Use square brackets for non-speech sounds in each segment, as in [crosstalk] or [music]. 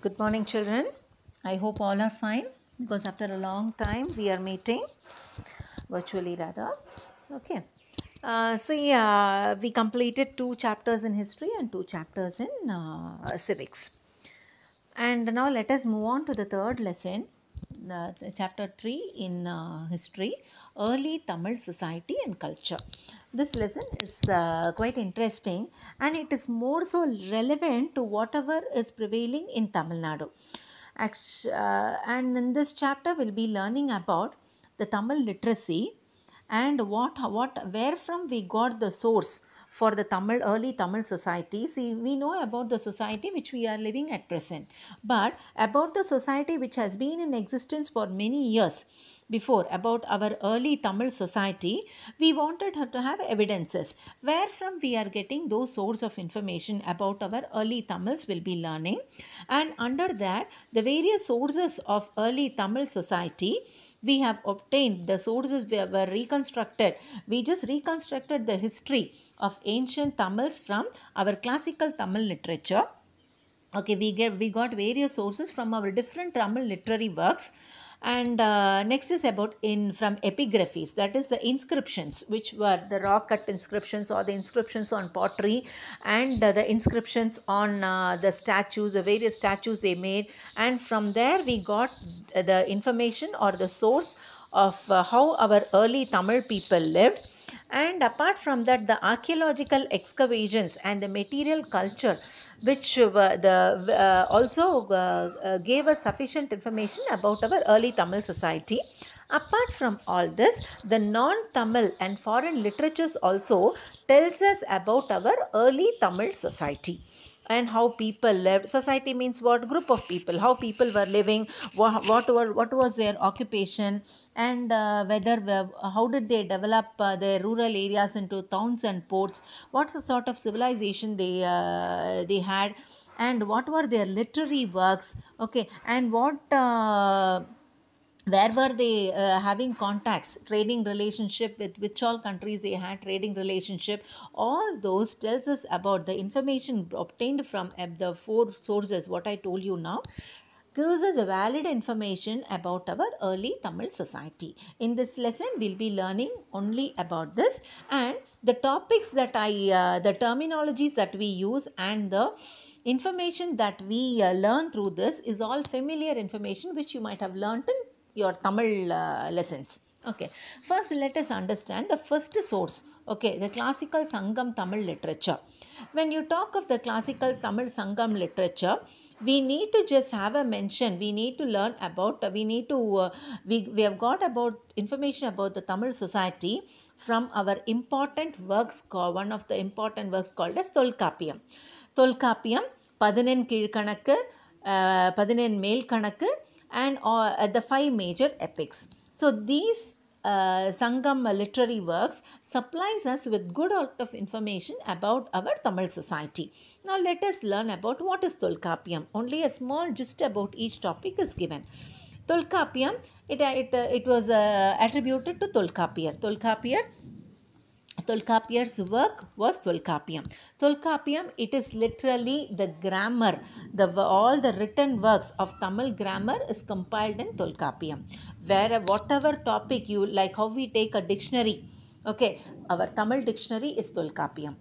Good morning, children. I hope all are fine because after a long time we are meeting virtually, rather. Okay. Uh, so, yeah, we completed two chapters in history and two chapters in uh, civics. And now let us move on to the third lesson uh, chapter 3 in uh, history early tamil society and culture this lesson is uh, quite interesting and it is more so relevant to whatever is prevailing in tamil nadu uh, and in this chapter we'll be learning about the tamil literacy and what what where from we got the source for the Tamil early Tamil society. See, we know about the society which we are living at present, but about the society which has been in existence for many years before about our early Tamil society, we wanted her to have evidences. Where from we are getting those source of information about our early Tamils will be learning. And under that, the various sources of early Tamil society, we have obtained the sources were reconstructed. We just reconstructed the history of ancient Tamils from our classical Tamil literature. Okay, we get we got various sources from our different Tamil literary works and uh, next is about in from epigraphies that is the inscriptions which were the rock cut inscriptions or the inscriptions on pottery and uh, the inscriptions on uh, the statues the various statues they made and from there we got the information or the source of uh, how our early tamil people lived and apart from that, the archaeological excavations and the material culture, which the, uh, also uh, uh, gave us sufficient information about our early Tamil society. Apart from all this, the non-Tamil and foreign literatures also tells us about our early Tamil society and how people lived society means what group of people how people were living what what, were, what was their occupation and uh, whether how did they develop uh, their rural areas into towns and ports what's the sort of civilization they uh, they had and what were their literary works okay and what uh, where were they uh, having contacts trading relationship with which all countries they had trading relationship all those tells us about the information obtained from the four sources what i told you now gives us a valid information about our early Tamil society. In this lesson, we'll be learning only about this and the topics that I, uh, the terminologies that we use and the information that we uh, learn through this is all familiar information which you might have learnt in your Tamil uh, lessons. Okay, first let us understand the first source, okay, the classical Sangam Tamil literature. When you talk of the classical Tamil Sangam literature, we need to just have a mention, we need to learn about, we need to, uh, we, we have got about information about the Tamil society from our important works, one of the important works called as Tolkappiyam. Tolkappiyam Padanen கீழ்கணக்கு uh, Padanen மேல் and uh, the five major epics. So these uh, Sangam literary works supplies us with good amount of information about our Tamil society. Now let us learn about what is Tholkappiam. Only a small gist about each topic is given. Tholkappiam. it, it, it was uh, attributed to Tolkappiyar. Tolkappiyar Tolkapiyar's work was Tolkapiyam. Tolkapiyam, it is literally the grammar, the all the written works of Tamil grammar is compiled in Tolkapiyam, Where whatever topic you like, how we take a dictionary Okay, our Tamil dictionary is Tolkapiyam.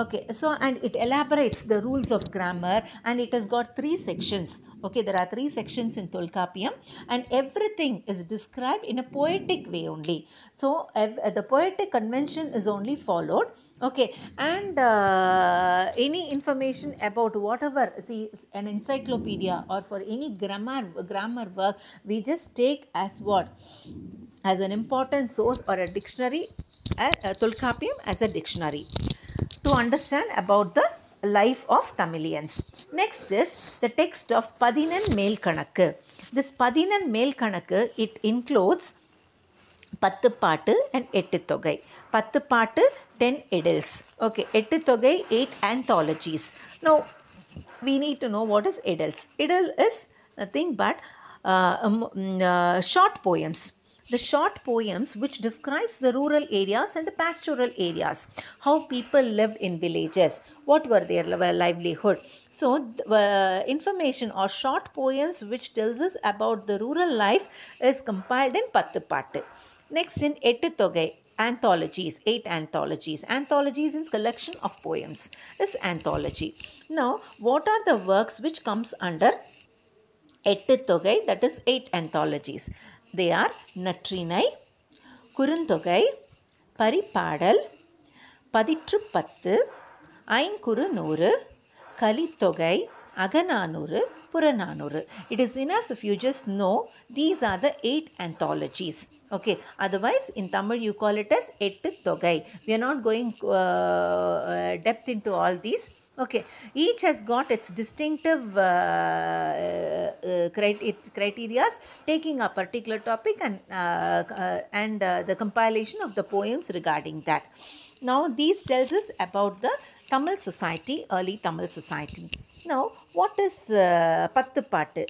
Okay, so and it elaborates the rules of grammar and it has got three sections. Okay, there are three sections in Tolkapiyam and everything is described in a poetic way only. So, the poetic convention is only followed. Okay, and uh, any information about whatever, see an encyclopedia or for any grammar, grammar work, we just take as what? As an important source or a dictionary uh, as a dictionary to understand about the life of Tamilians. Next is the text of Padinan Melkanakku. This Padinan Melkanakku, it includes பத்து பாட்டு and எட்டு தொகை பத்து 10 ten Okay, okay eight anthologies. Now we need to know what is idylls. Idyll is nothing but uh, um, mm, uh, short poems the short poems which describes the rural areas and the pastoral areas, how people lived in villages, what were their livelihood. So uh, information or short poems which tells us about the rural life is compiled in Pattu Next in Eight anthologies, eight anthologies. Anthologies is collection of poems. This anthology. Now, what are the works which comes under Ettu Togai, that is eight anthologies. They are Natrinai Kurunthogai Paripadal Pathitrupathu Ainkurunooru Kalithogai Akananuru Purananuru it is enough if you just know these are the eight anthologies okay otherwise in Tamil you call it as Ettuthogai we are not going depth into all these Okay, each has got its distinctive uh, uh, uh criteria taking a particular topic and, uh, uh and uh, the compilation of the poems regarding that. Now, these tells us about the Tamil society, early Tamil society. Now, what is uh,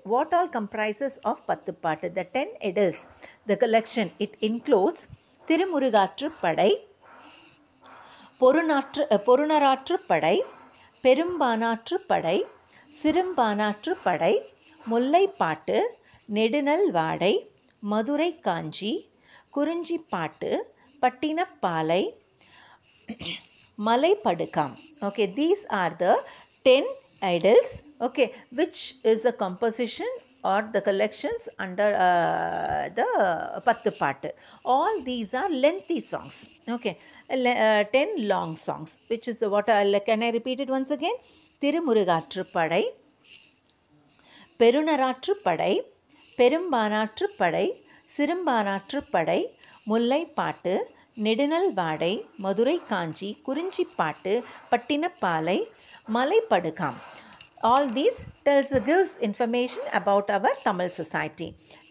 What all comprises of Pattupaattu? The 10 eddas, the collection, it includes Tirumurugatru Padai, Porunaratru Padai, Perumpanatrupadai Sirupanatrupadai Mullaipattu Nedunalvadai Maduraikanchi Kurinjipattu Pattinappalai படுகாம் okay these are the ten idylls okay which is a composition or the collections under uh, the Pattu Paattu. All these are lengthy songs. Okay, uh, 10 long songs, which is what, uh, can I repeat it once again? Thirumurugatrupadai பெருநராற்று படை பெரும்பானாற்று Perumpanatrupadai Sirupanatrupadai Mullaipattu Nedunalvadai Maduraikanchi Kurinjipattu Pattinappalai மலைப்படுகாம் all these tells gives information about our tamil society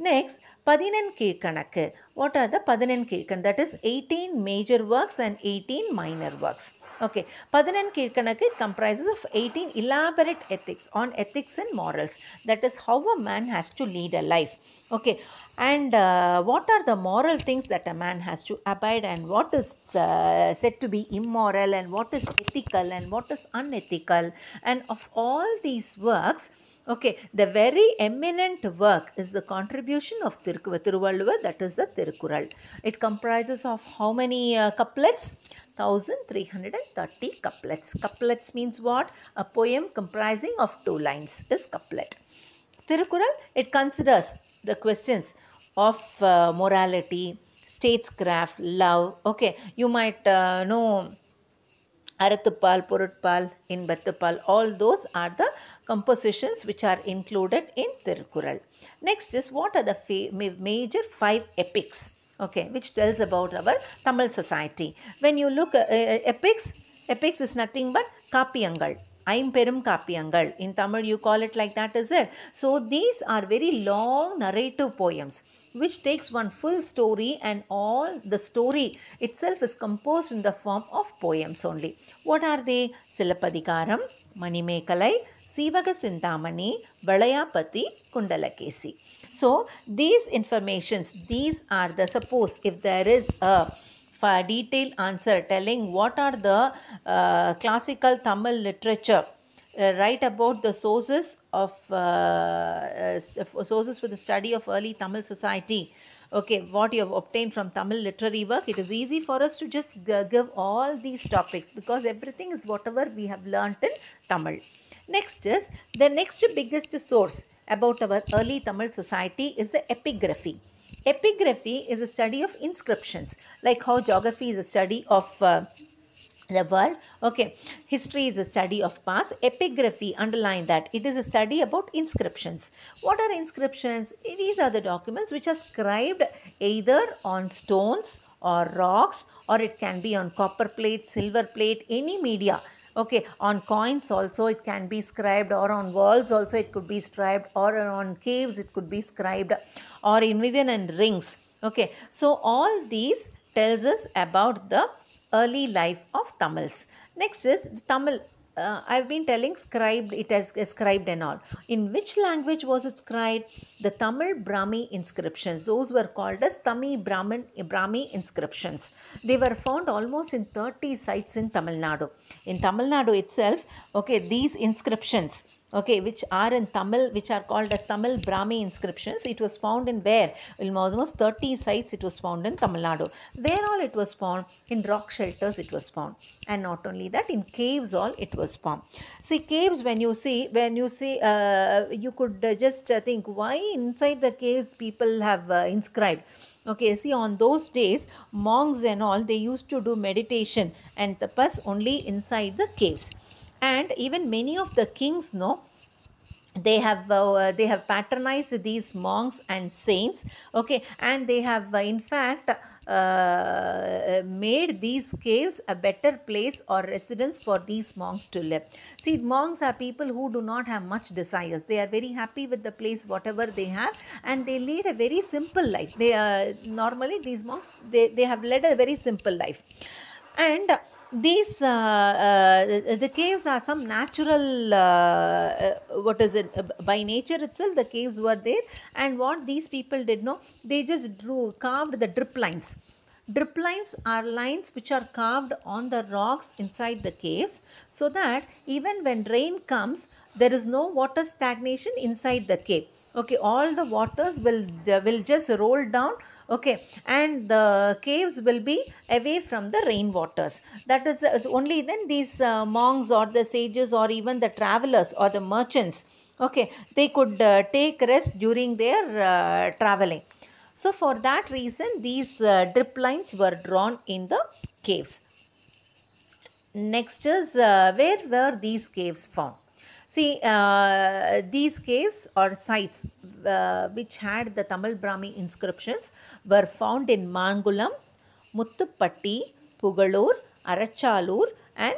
next padinen kirkanak what are the padinen kirkan that is 18 major works and 18 minor works Okay, Padanan Kirkanaket comprises of 18 elaborate ethics on ethics and morals. That is how a man has to lead a life. Okay, and uh, what are the moral things that a man has to abide and what is uh, said to be immoral and what is ethical and what is unethical. And of all these works, Okay, the very eminent work is the contribution of Tirukkuva, that is the Tirukural. It comprises of how many uh, couplets? 1330 couplets. Couplets means what? A poem comprising of two lines is couplet. Tirukural. it considers the questions of uh, morality, statescraft, love. Okay, you might uh, know Arathupal, Purutpal, inbathupal all those are the compositions which are included in Tirukural. Next is what are the major five epics, okay, which tells about our Tamil society. When you look at uh, uh, epics, epics is nothing but Kapiyangal. ஐம்பெரும் காப்பியங்கள் in Tamil you call it like that is it? So these are very long narrative poems, which takes one full story and all the story itself is composed in the form of poems only. What are they? Silapadikaram, Manimekalai, Sivaga Sintamani, Valayapati, Kundalakesi. So these informations, these are the suppose if there is a a detailed answer telling what are the uh, classical Tamil literature. Uh, write about the sources of uh, uh sources for the study of early Tamil society. Okay, what you have obtained from Tamil literary work. It is easy for us to just give all these topics because everything is whatever we have learnt in Tamil. Next is the next biggest source about our early Tamil society is the epigraphy. Epigraphy is a study of inscriptions, like how geography is a study of uh, the world. Okay, history is a study of past. Epigraphy, underline that, it is a study about inscriptions. What are inscriptions? These are the documents which are scribed either on stones or rocks or it can be on copper plate, silver plate, any media. Okay, on coins also it can be scribed or on walls also it could be scribed or on caves it could be scribed or in Vivian and rings. Okay, so all these tells us about the early life of Tamils. Next is the Tamil uh, I've been telling scribed, it as uh, scribed and all. In which language was it scribed? The Tamil Brahmi inscriptions. Those were called as Tamil Brahmin, Brahmi inscriptions. They were found almost in 30 sites in Tamil Nadu. In Tamil Nadu itself, okay, these inscriptions okay, which are in Tamil, which are called as Tamil Brahmi inscriptions. It was found in where? In almost 30 sites it was found in Tamil Nadu. Where all it was found? In rock shelters it was found. And not only that, in caves all it was found. See, caves when you see, when you see, uh, you could uh, just uh, think why inside the caves people have uh, inscribed. Okay, see on those days, monks and all, they used to do meditation and tapas only inside the caves and even many of the kings know they have uh, they have patronized these monks and saints okay and they have uh, in fact uh, made these caves a better place or residence for these monks to live see monks are people who do not have much desires they are very happy with the place whatever they have and they lead a very simple life they are normally these monks they, they have led a very simple life and these uh, uh, the caves are some natural uh, uh what is it uh, by nature itself the caves were there and what these people did know they just drew carved the drip lines drip lines are lines which are carved on the rocks inside the caves so that even when rain comes there is no water stagnation inside the cave okay all the waters will will just roll down okay and the caves will be away from the rainwaters that uh, is only then these uh, monks or the sages or even the travelers or the merchants okay they could uh, take rest during their uh, traveling so for that reason these uh, drip lines were drawn in the caves next is uh, where were these caves found See, uh, these caves or sites uh, which had the Tamil Brahmi inscriptions were found in Mangulam, Muttupatti, Pugalur, Arachalur and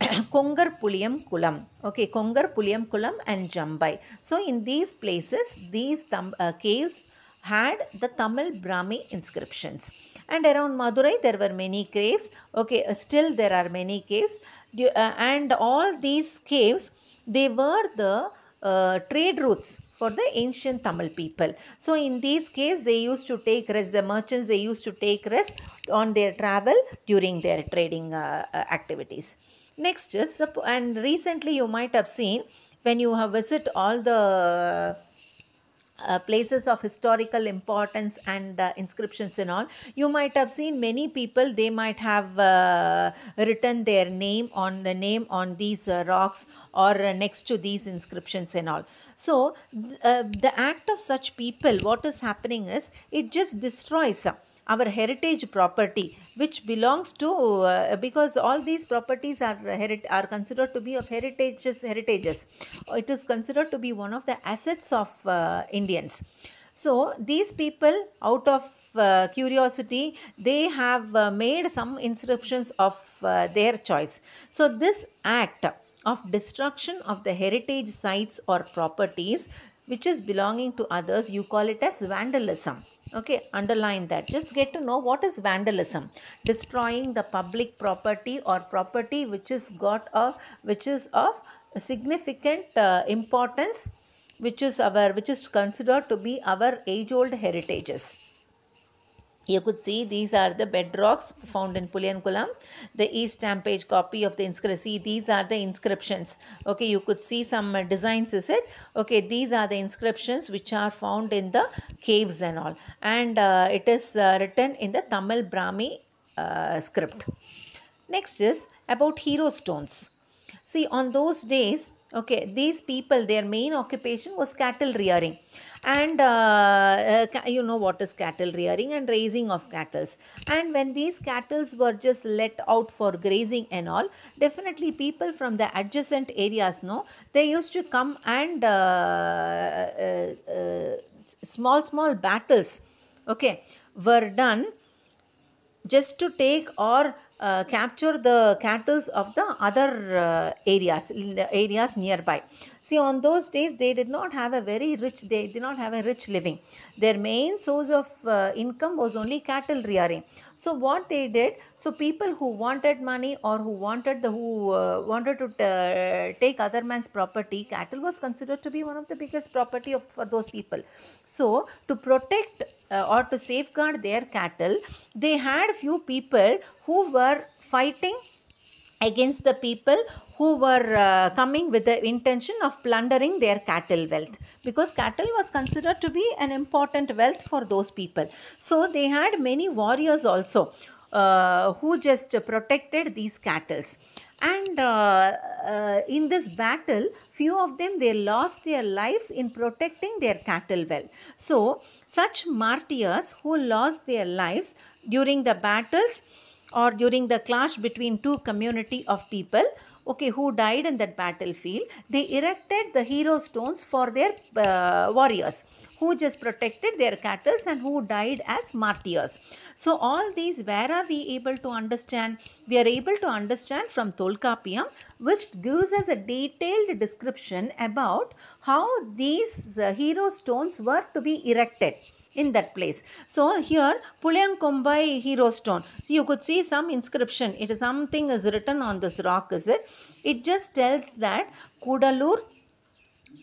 [clears throat] Kongar Puliyam Kulam. Okay, Kongar Puliyam Kulam and Jambai. So, in these places, these thum, uh, caves had the Tamil Brahmi inscriptions. And around Madurai, there were many caves. Okay, uh, still there are many caves. Uh, and all these caves they were the uh, trade routes for the ancient Tamil people. So in these case, they used to take rest, the merchants, they used to take rest on their travel during their trading uh, uh activities. Next is, and recently you might have seen when you have visit all the uh, places of historical importance and uh, inscriptions and all you might have seen many people they might have uh, written their name on the name on these uh, rocks or uh, next to these inscriptions and all so uh, the act of such people what is happening is it just destroys them our heritage property which belongs to uh, because all these properties are are considered to be of heritages heritages it is considered to be one of the assets of uh, indians so these people out of uh, curiosity they have uh, made some inscriptions of uh, their choice so this act of destruction of the heritage sites or properties which is belonging to others you call it as vandalism okay underline that just get to know what is vandalism destroying the public property or property which is got a which is of significant uh, importance which is our which is considered to be our age old heritages you could see these are the bedrocks found in Pulyankulam. The East Stampage copy of the inscription. See, these are the inscriptions. Okay, you could see some uh, designs, is it? Okay, these are the inscriptions which are found in the caves and all. And uh, it is uh, written in the Tamil Brahmi uh, script. Next is about hero stones. See, on those days, okay, these people, their main occupation was cattle rearing and uh, uh, you know what is cattle rearing and raising of cattle and when these cattle were just let out for grazing and all definitely people from the adjacent areas know they used to come and uh, uh, uh, small small battles okay were done just to take or uh, capture the cattles of the other uh, areas areas nearby see on those days they did not have a very rich they did not have a rich living their main source of uh, income was only cattle rearing so what they did so people who wanted money or who wanted the who uh, wanted to uh, take other man's property cattle was considered to be one of the biggest property of for those people so to protect or to safeguard their cattle they had few people who were fighting against the people who were uh, coming with the intention of plundering their cattle wealth because cattle was considered to be an important wealth for those people. So they had many warriors also uh, who just protected these cattle and uh, uh, in this battle few of them they lost their lives in protecting their cattle well so such martyrs who lost their lives during the battles or during the clash between two community of people okay who died in that battlefield they erected the hero stones for their uh, warriors who just protected their cattle and who died as martyrs so all these where are we able to understand we are able to understand from tolkapiam which gives us a detailed description about how these uh, hero stones were to be erected in that place. So here Pulyankombai hero stone. So you could see some inscription. It is something is written on this rock is it. It just tells that Kudalur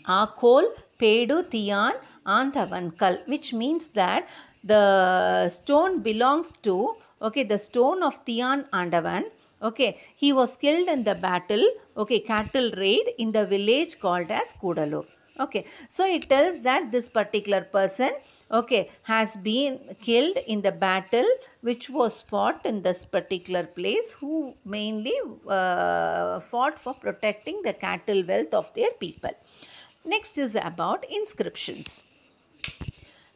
Akol Pedu Tiyan Antavankal which means that the stone belongs to okay the stone of Tiyan Andavan Okay, he was killed in the battle, okay, cattle raid in the village called as Kudalur. Okay. So it tells that this particular person okay has been killed in the battle which was fought in this particular place who mainly uh, fought for protecting the cattle wealth of their people. Next is about inscriptions.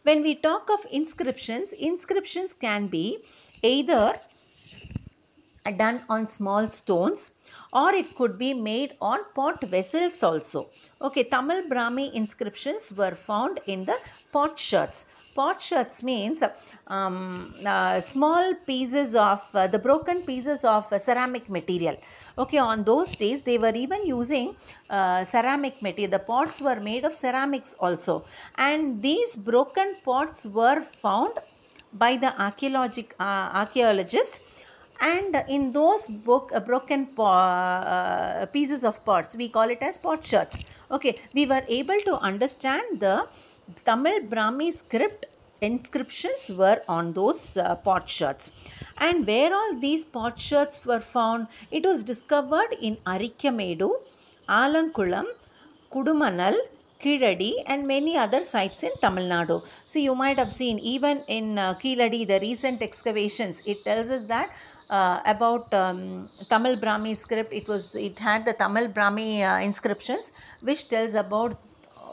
When we talk of inscriptions, inscriptions can be either done on small stones or it could be made on pot vessels also. Okay, Tamil Brahmi inscriptions were found in the pot shirts. Pot shirts means um, uh, small pieces of uh, the broken pieces of uh, ceramic material. Okay, on those days they were even using uh, ceramic material. The pots were made of ceramics also. And these broken pots were found by the archaeologic uh, archaeologists and in those book, uh, broken uh, uh, pieces of pots, we call it as pot Okay, we were able to understand the Tamil Brahmi script inscriptions were on those uh, potsherds. And where all these potsherds were found, it was discovered in Arikyamedu, Alankulam, Kudumanal, Kiradi and many other sites in Tamil Nadu. So you might have seen even in uh, the recent excavations, it tells us that uh, about um, Tamil Brahmi script. It was it had the Tamil Brahmi uh, inscriptions, which tells about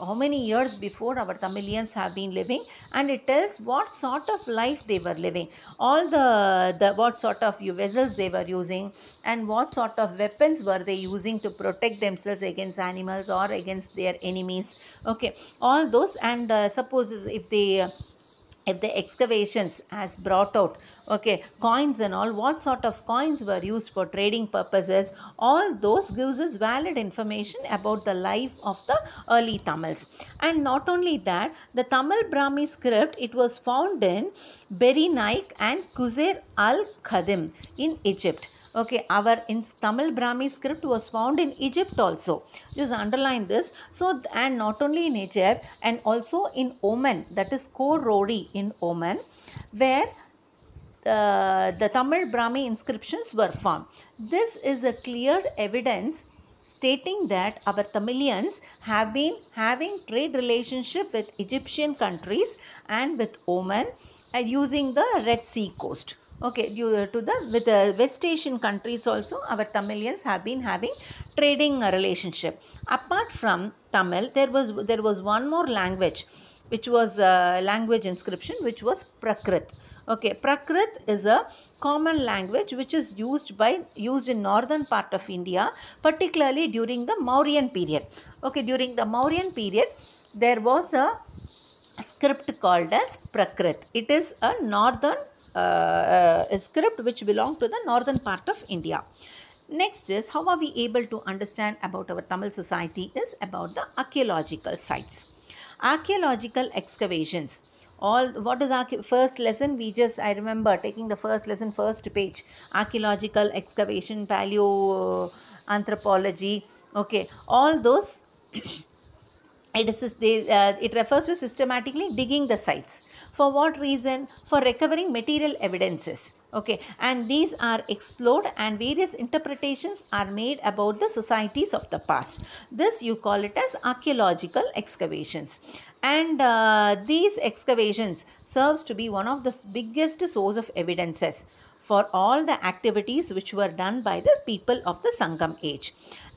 how many years before our Tamilians have been living, and it tells what sort of life they were living, all the the what sort of vessels they were using, and what sort of weapons were they using to protect themselves against animals or against their enemies. Okay, all those, and uh, suppose if they if the excavations has brought out okay coins and all what sort of coins were used for trading purposes all those gives us valid information about the life of the early tamils and not only that the tamil brahmi script it was found in berinaik and kuzair al khadim in egypt Okay, our in Tamil Brahmi script was found in Egypt also. Just underline this. So, and not only in Egypt and also in Oman, that is Korori in Oman, where uh, the Tamil Brahmi inscriptions were found. This is a clear evidence stating that our Tamilians have been having trade relationship with Egyptian countries and with Oman uh, using the Red Sea coast. Okay, due to the with the West Asian countries also our Tamilians have been having trading relationship. Apart from Tamil, there was there was one more language, which was uh, language inscription, which was Prakrit. Okay, Prakrit is a common language which is used by used in northern part of India, particularly during the Mauryan period. Okay, during the Mauryan period, there was a script called as Prakrit. It is a northern uh, uh script which belong to the northern part of India. Next is how are we able to understand about our Tamil society is about the archaeological sites. Archaeological excavations all what is our first lesson we just i remember taking the first lesson first page archaeological excavation paleo uh, anthropology okay all those it is they, uh, it refers to systematically digging the sites for what reason for recovering material evidences okay and these are explored and various interpretations are made about the societies of the past this you call it as archaeological excavations and uh, these excavations serves to be one of the biggest source of evidences for all the activities which were done by the people of the Sangam age.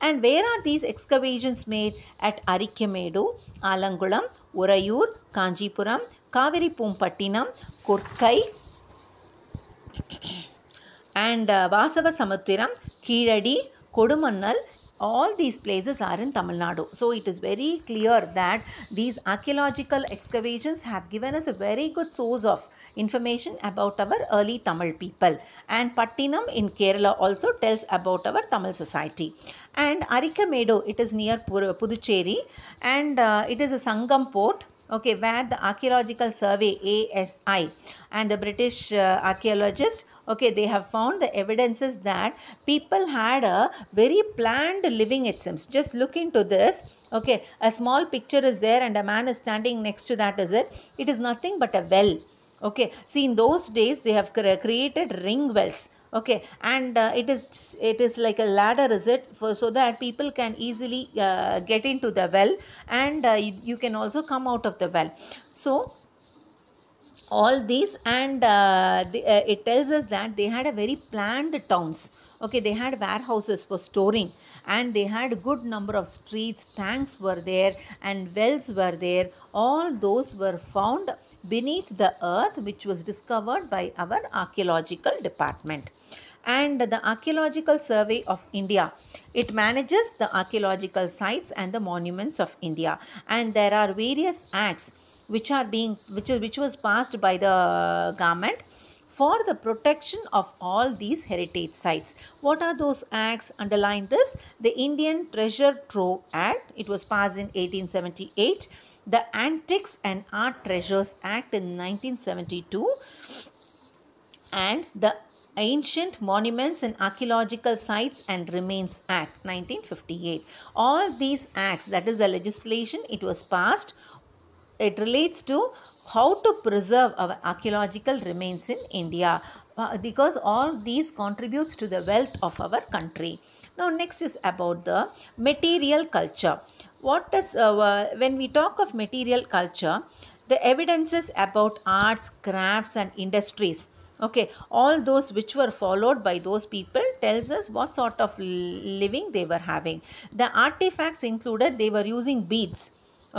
And where are these excavations made? At Arikyamedu, Alangulam, Urayur, Kanjipuram, Kaveri Pumpattinam, Kurkai, and uh, Vasava Samuthiram, Kiradi, Kodumannal, all these places are in Tamil Nadu. So it is very clear that these archaeological excavations have given us a very good source of information about our early Tamil people. And Pattinam in Kerala also tells about our Tamil society. And Arikamedu, it is near Puducherry and uh, it is a Sangam port okay, where the Archaeological Survey ASI and the British uh, archaeologists okay they have found the evidences that people had a very planned living it seems just look into this okay a small picture is there and a man is standing next to that is it it is nothing but a well okay see in those days they have created ring wells okay and uh, it is it is like a ladder is it for so that people can easily uh, get into the well and uh, you, you, can also come out of the well so all these and uh, the, uh, it tells us that they had a very planned towns okay they had warehouses for storing and they had good number of streets tanks were there and wells were there all those were found beneath the earth which was discovered by our archaeological department and the Archaeological Survey of India. It manages the archaeological sites and the monuments of India. And there are various acts which are being which, which was passed by the government for the protection of all these heritage sites. What are those acts? Underline this. The Indian Treasure Trove Act. It was passed in 1878. The Antiques and Art Treasures Act in 1972. And the Ancient Monuments and Archaeological Sites and Remains Act 1958. All these acts, that is the legislation, it was passed. It relates to how to preserve our archaeological remains in India uh, because all these contributes to the wealth of our country. Now next is about the material culture. What does uh, when we talk of material culture, the evidences about arts, crafts and industries okay all those which were followed by those people tells us what sort of living they were having the artifacts included they were using beads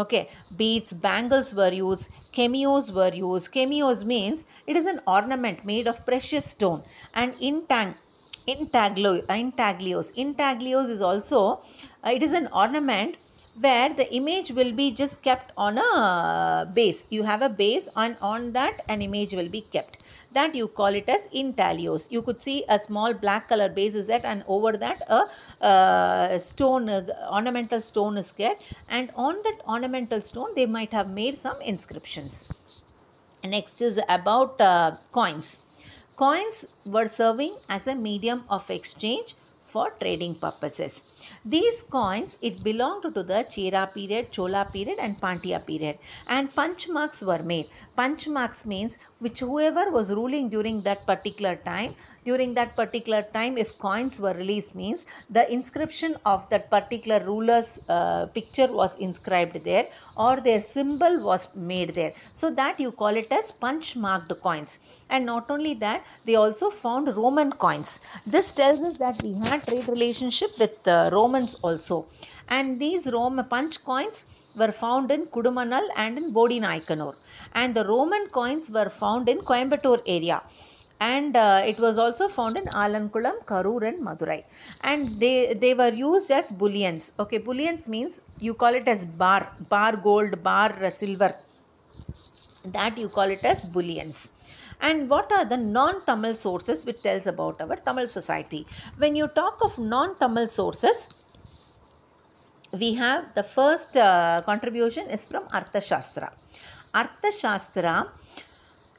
okay beads bangles were used cameos were used cameos means it is an ornament made of precious stone and intang intaglio, intaglios intaglios is also uh, it is an ornament where the image will be just kept on a base you have a base and on that an image will be kept that you call it as intaglios. You could see a small black color base is there and over that a stone, uh, ornamental stone is there and on that ornamental stone they might have made some inscriptions. Next is about uh, coins. Coins were serving as a medium of exchange for trading purposes. These coins, it belonged to the Chera period, Chola period and Pandya period. And punch marks were made. Punch marks means which whoever was ruling during that particular time, during that particular time if coins were released means the inscription of that particular ruler's uh, picture was inscribed there or their symbol was made there so that you call it as punch marked coins and not only that they also found roman coins this tells us that we had trade relationship with uh, romans also and these Roman punch coins were found in Kudumanal and in Bodinaikanur. And the Roman coins were found in Coimbatore area and uh, it was also found in Alankulam, Karur and Madurai. And they, they were used as bullions. Okay, bullions means you call it as bar, bar gold, bar silver. That you call it as bullions and what are the non-Tamil sources which tells about our Tamil society. When you talk of non-Tamil sources, we have the first uh, contribution is from Arthashastra. Arthashastra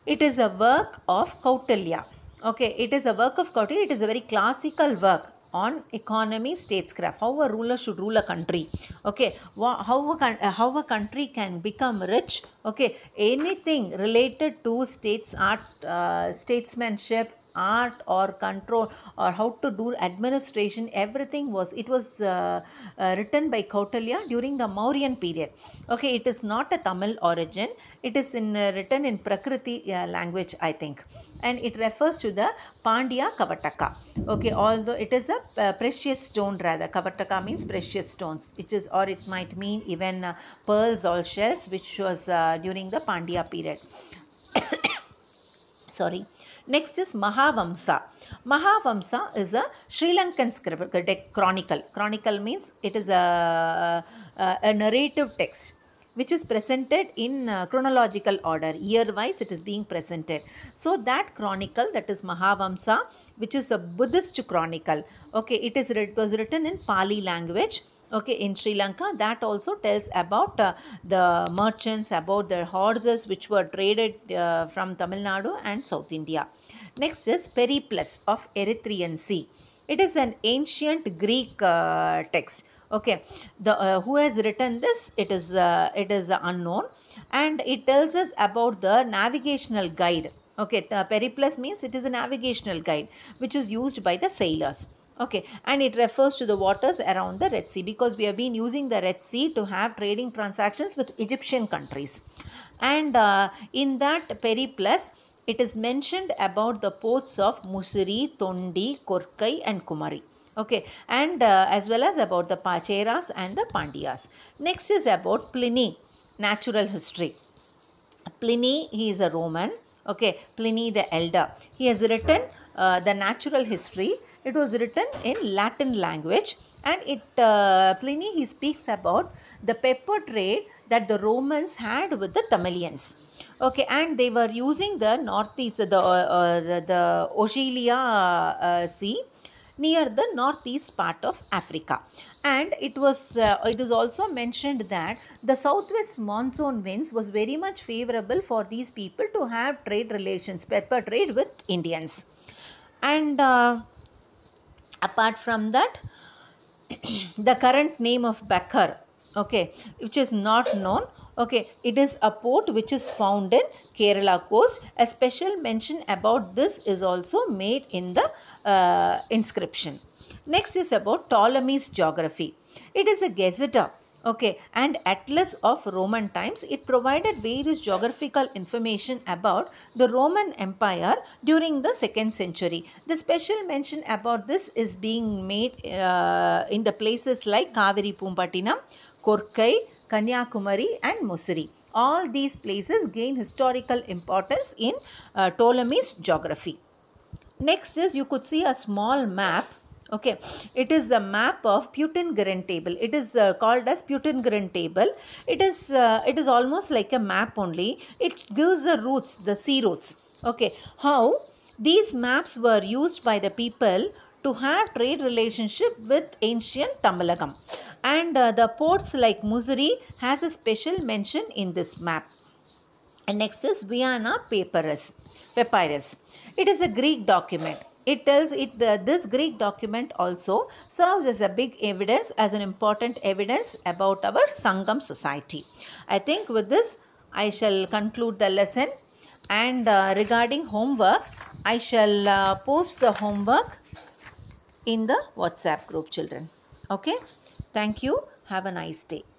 it is a work of Kautilya. Okay, it is a work of Kautilya. It is a very classical work on economy, statescraft, how a ruler should rule a country. Okay, how a, uh, how a country can become rich. Okay, anything related to states art, uh, statesmanship, art or control or how to do administration everything was it was uh, uh, written by Kautilya during the Mauryan period okay it is not a Tamil origin it is in uh, written in Prakriti uh, language I think and it refers to the Pandya Kavataka okay although it is a uh, precious stone rather Kavataka means precious stones it is or it might mean even uh, pearls or shells which was during the Pandya period [coughs] sorry Next is Mahavamsa. Mahavamsa is a Sri Lankan script, chronicle. Chronicle means it is a, a, a narrative text which is presented in uh, chronological order. Year wise, it is being presented. So, that chronicle, that is Mahavamsa, which is a Buddhist chronicle, okay, it, is, it was written in Pali language okay in sri lanka that also tells about uh, the merchants about their horses which were traded uh, from tamil nadu and south india next is periplus of Eritrean sea it is an ancient greek uh, text okay the uh, who has written this it is uh, it is unknown and it tells us about the navigational guide okay uh, periplus means it is a navigational guide which is used by the sailors Okay, and it refers to the waters around the Red Sea because we have been using the Red Sea to have trading transactions with Egyptian countries. And uh, in that periplus, it is mentioned about the ports of Musuri, Tondi, Korkai and Kumari. Okay, and uh, as well as about the Pacheras and the Pandyas. Next is about Pliny, natural history. Pliny, he is a Roman. Okay, Pliny the Elder. He has written uh, the natural history it was written in Latin language and it uh, Pliny he speaks about the pepper trade that the Romans had with the Tamilians. Okay, and they were using the northeast, the, uh, uh, the, the Ogilia uh, Sea near the northeast part of Africa. And it was uh, it is also mentioned that the southwest monsoon winds was very much favorable for these people to have trade relations, pepper trade with Indians. And uh, apart from that [clears throat] the current name of Becker okay which is not known okay it is a port which is found in kerala coast a special mention about this is also made in the uh, inscription next is about ptolemy's geography it is a gazetteer Okay, and Atlas of Roman times, it provided various geographical information about the Roman Empire during the second century. The special mention about this is being made uh, in the places like Kaveri Pumpatinam, Korkai, Kanyakumari and Musiri. All these places gain historical importance in uh, Ptolemy's geography. Next is you could see a small map okay it is a map of Putin-Guerin table it is uh, called as Putin-Guerin table it is uh, it is almost like a map only it gives the routes the sea routes okay how these maps were used by the people to have trade relationship with ancient Tamilagam and uh, the ports like Musiri has a special mention in this map. And next is Vienna Papyrus. Papyrus. It is a Greek document. It tells it that this Greek document also serves as a big evidence, as an important evidence about our Sangam society. I think with this, I shall conclude the lesson. And uh, regarding homework, I shall uh, post the homework in the WhatsApp group, children. Okay. Thank you. Have a nice day.